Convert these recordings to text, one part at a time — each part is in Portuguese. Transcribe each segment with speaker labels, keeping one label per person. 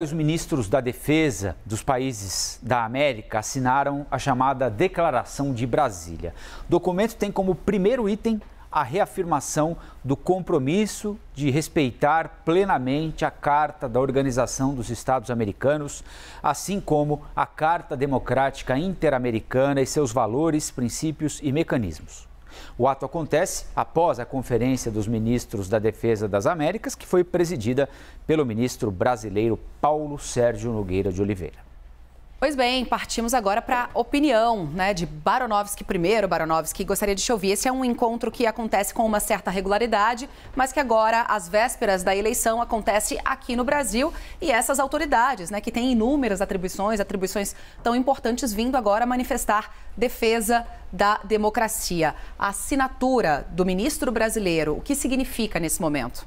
Speaker 1: Os ministros da Defesa dos países da América assinaram a chamada Declaração de Brasília. O documento tem como primeiro item a reafirmação do compromisso de respeitar plenamente a Carta da Organização dos Estados Americanos, assim como a Carta Democrática Interamericana e seus valores, princípios e mecanismos. O ato acontece após a Conferência dos Ministros da Defesa das Américas, que foi presidida pelo ministro brasileiro Paulo Sérgio Nogueira de Oliveira.
Speaker 2: Pois bem, partimos agora para a opinião né, de Baronovski primeiro. Baronovski, gostaria de te ouvir. Esse é um encontro que acontece com uma certa regularidade, mas que agora, às vésperas da eleição, acontece aqui no Brasil. E essas autoridades, né, que têm inúmeras atribuições, atribuições tão importantes, vindo agora manifestar defesa da democracia. A assinatura do ministro brasileiro, o que significa nesse momento?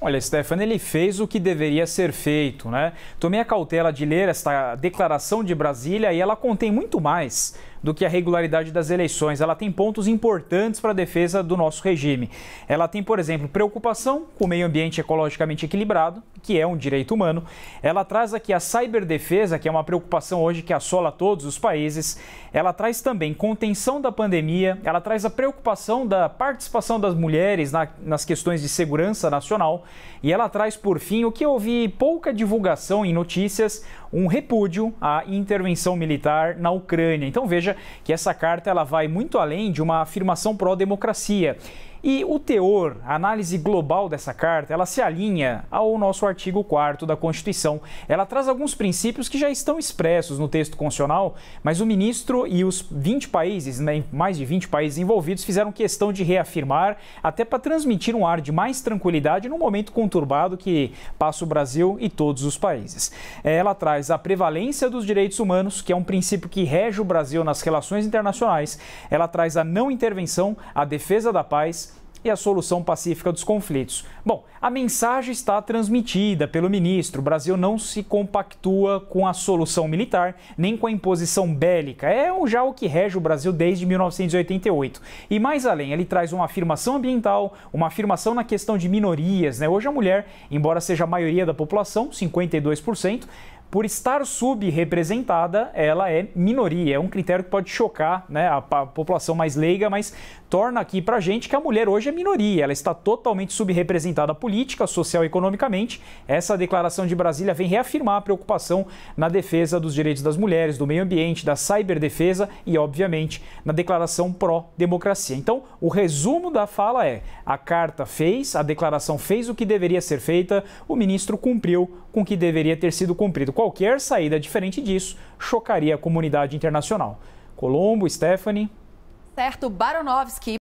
Speaker 3: Olha, Stefano, ele fez o que deveria ser feito, né? Tomei a cautela de ler esta declaração de Brasília e ela contém muito mais do que a regularidade das eleições. Ela tem pontos importantes para a defesa do nosso regime. Ela tem, por exemplo, preocupação com o meio ambiente ecologicamente equilibrado, que é um direito humano. Ela traz aqui a ciberdefesa, que é uma preocupação hoje que assola todos os países. Ela traz também contenção da pandemia, ela traz a preocupação da participação das mulheres na, nas questões de segurança nacional e ela traz, por fim, o que eu vi pouca divulgação em notícias, um repúdio à intervenção militar na Ucrânia. Então veja veja que essa carta ela vai muito além de uma afirmação pró-democracia. E o teor, a análise global dessa carta, ela se alinha ao nosso artigo 4 da Constituição. Ela traz alguns princípios que já estão expressos no texto constitucional, mas o ministro e os 20 países, né, mais de 20 países envolvidos, fizeram questão de reafirmar, até para transmitir um ar de mais tranquilidade num momento conturbado que passa o Brasil e todos os países. Ela traz a prevalência dos direitos humanos, que é um princípio que rege o Brasil nas relações internacionais. Ela traz a não intervenção, a defesa da paz e a solução pacífica dos conflitos. Bom, a mensagem está transmitida pelo ministro. O Brasil não se compactua com a solução militar nem com a imposição bélica. É já o que rege o Brasil desde 1988. E mais além, ele traz uma afirmação ambiental, uma afirmação na questão de minorias. Né? Hoje a mulher, embora seja a maioria da população, 52%, por estar subrepresentada, ela é minoria. É um critério que pode chocar né, a, população mais leiga, mas torna aqui para gente que a mulher hoje é minoria. Ela está totalmente subrepresentada política, social e economicamente. Essa declaração de Brasília vem reafirmar a preocupação na defesa dos direitos das mulheres, do meio ambiente, da ciberdefesa e, obviamente, na declaração pró-democracia. Então, o resumo da fala é: a carta fez, a declaração fez o que deveria ser feita, o ministro cumpriu com o que deveria ter sido cumprido. Qualquer saída diferente disso chocaria a comunidade internacional. Colombo, Stephanie.
Speaker 2: Certo, Baronovski.